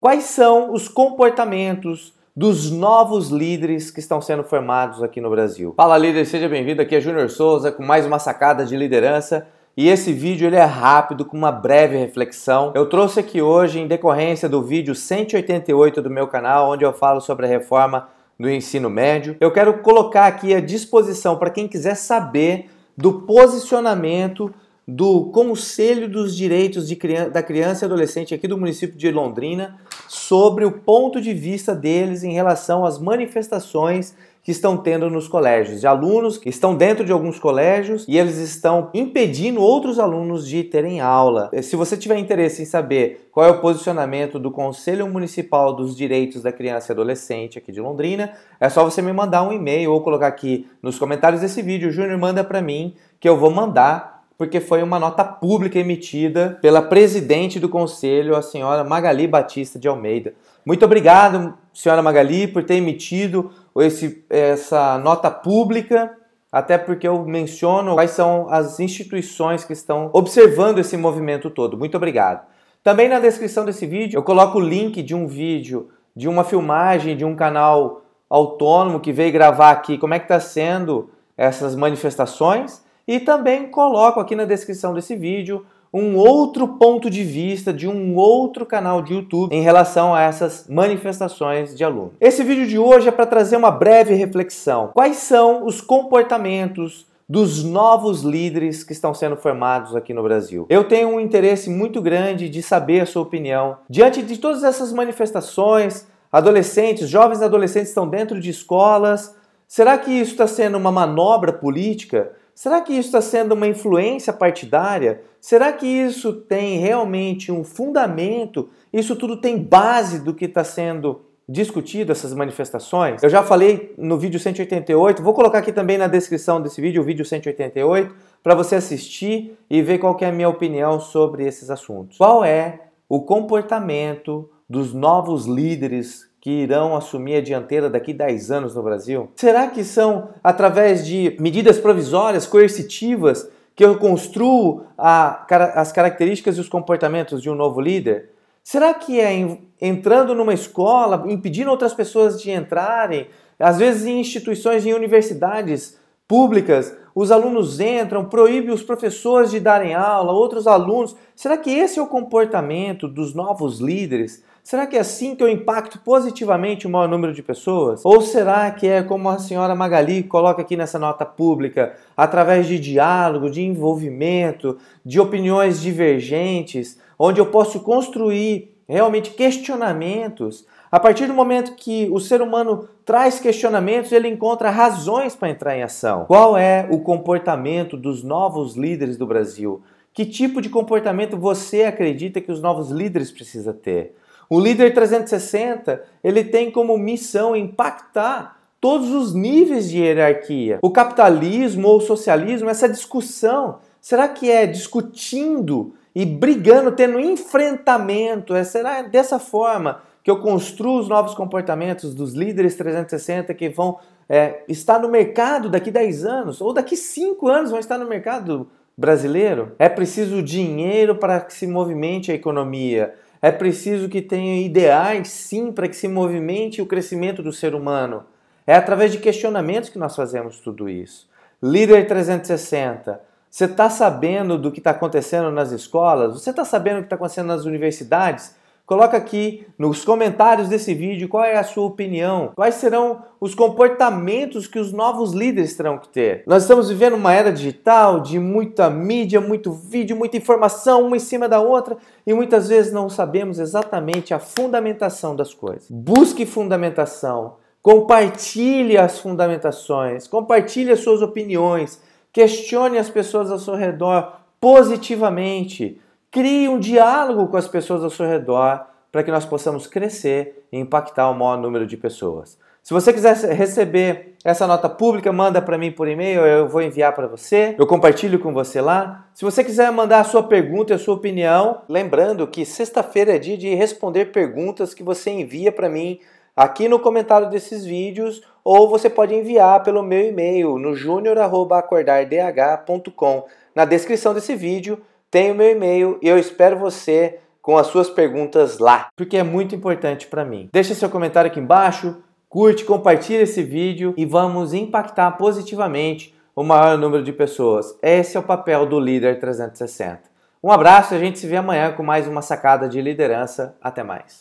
Quais são os comportamentos dos novos líderes que estão sendo formados aqui no Brasil? Fala líder, seja bem-vindo. Aqui é Júnior Souza com mais uma sacada de liderança. E esse vídeo ele é rápido, com uma breve reflexão. Eu trouxe aqui hoje em decorrência do vídeo 188 do meu canal, onde eu falo sobre a reforma do ensino médio. Eu quero colocar aqui à disposição para quem quiser saber do posicionamento do Conselho dos Direitos Criança, da Criança e Adolescente aqui do município de Londrina sobre o ponto de vista deles em relação às manifestações que estão tendo nos colégios, de alunos que estão dentro de alguns colégios e eles estão impedindo outros alunos de terem aula. Eh, se você tiver interesse em saber qual é o posicionamento do Conselho Municipal dos Direitos da Criança e Adolescente aqui de Londrina, é só você me mandar um e-mail ou colocar aqui nos comentários desse vídeo, Júnior manda para mim, que eu vou mandar porque foi uma nota pública emitida pela presidente do conselho, a senhora Magali Batista de Almeida. Muito obrigado, senhora Magali, por ter emitido esse, essa nota pública até porque eu menciono quais são as instituições que estão observando esse movimento todo. Muito obrigado. Também na descrição desse vídeo eu coloco o link de um vídeo, de uma filmagem de um canal autônomo que veio gravar aqui como é que está sendo essas manifestações. E também coloco aqui na descrição desse vídeo um outro ponto de vista de um outro canal de YouTube em relação a essas manifestações de aluno. Esse vídeo de hoje é para trazer uma breve reflexão. Quais são os comportamentos dos novos líderes que estão sendo formados aqui no Brasil. Eu tenho um interesse muito grande de saber a sua opinião. Diante de todas essas manifestações, adolescentes, jovens adolescentes estão dentro de escolas. Será que isso está sendo uma manobra política? Será que isso está sendo uma influência partidária? Será que isso tem realmente um fundamento? Isso tudo tem base do que está sendo discutido, essas manifestações? Eu já falei no vídeo 188, vou colocar aqui também na descrição desse vídeo, o vídeo 188, para você assistir e ver qual é a minha opinião sobre esses assuntos. Qual é o comportamento dos novos líderes que irão assumir a dianteira daqui 10 anos no Brasil? Será que são através de medidas provisórias, coercitivas, que eu construo a, as características e os comportamentos de um novo líder? Será que é entrando numa escola, impedindo outras pessoas de entrarem? Às vezes em instituições, em universidades públicas, os alunos entram, proíbe os professores de darem aula, outros alunos. Será que esse é o comportamento dos novos líderes? Será que é assim que eu impacto positivamente o maior número de pessoas? Ou será que é como a senhora Magali coloca aqui nessa nota pública, através de diálogo, de envolvimento, de opiniões divergentes, onde eu posso construir realmente questionamentos? A partir do momento que o ser humano traz questionamentos, ele encontra razões para entrar em ação. Qual é o comportamento dos novos líderes do Brasil? Que tipo de comportamento você acredita que os novos líderes precisam ter? O líder 360, ele tem como missão impactar todos os níveis de hierarquia. O capitalismo ou o socialismo, essa discussão, será que é discutindo e brigando, tendo enfrentamento? É, será dessa forma que eu construo os novos comportamentos dos líderes 360 que vão é, estar no mercado daqui 10 anos ou daqui 5 anos vão estar no mercado brasileiro? É preciso dinheiro para que se movimente a economia. É preciso que tenha ideais, sim, para que se movimente o crescimento do ser humano. É através de questionamentos que nós fazemos tudo isso. Líder 360. Você está sabendo do que está acontecendo nas escolas? Você está sabendo do que está acontecendo nas universidades? Coloca aqui nos comentários desse vídeo qual é a sua opinião, quais serão os comportamentos que os novos líderes terão que ter. Nós estamos vivendo uma era digital de muita mídia, muito vídeo, muita informação, uma em cima da outra, e muitas vezes não sabemos exatamente a fundamentação das coisas. Busque fundamentação, compartilhe as fundamentações, compartilhe as suas opiniões, questione as pessoas ao seu redor positivamente. Crie um diálogo com as pessoas ao seu redor para que nós possamos crescer e impactar o maior número de pessoas. Se você quiser receber essa nota pública, manda para mim por e-mail, eu vou enviar para você, eu compartilho com você lá. Se você quiser mandar a sua pergunta e a sua opinião, lembrando que sexta-feira é dia de responder perguntas que você envia para mim aqui no comentário desses vídeos ou você pode enviar pelo meu e-mail no junior@acordardh.com. Na descrição desse vídeo tem o meu e-mail e eu espero você com as suas perguntas lá, porque é muito importante para mim. Deixa seu comentário aqui embaixo, curte, compartilha esse vídeo e vamos impactar positivamente o maior número de pessoas. Esse é o papel do líder 360. Um abraço e a gente se vê amanhã com mais uma sacada de liderança. Até mais.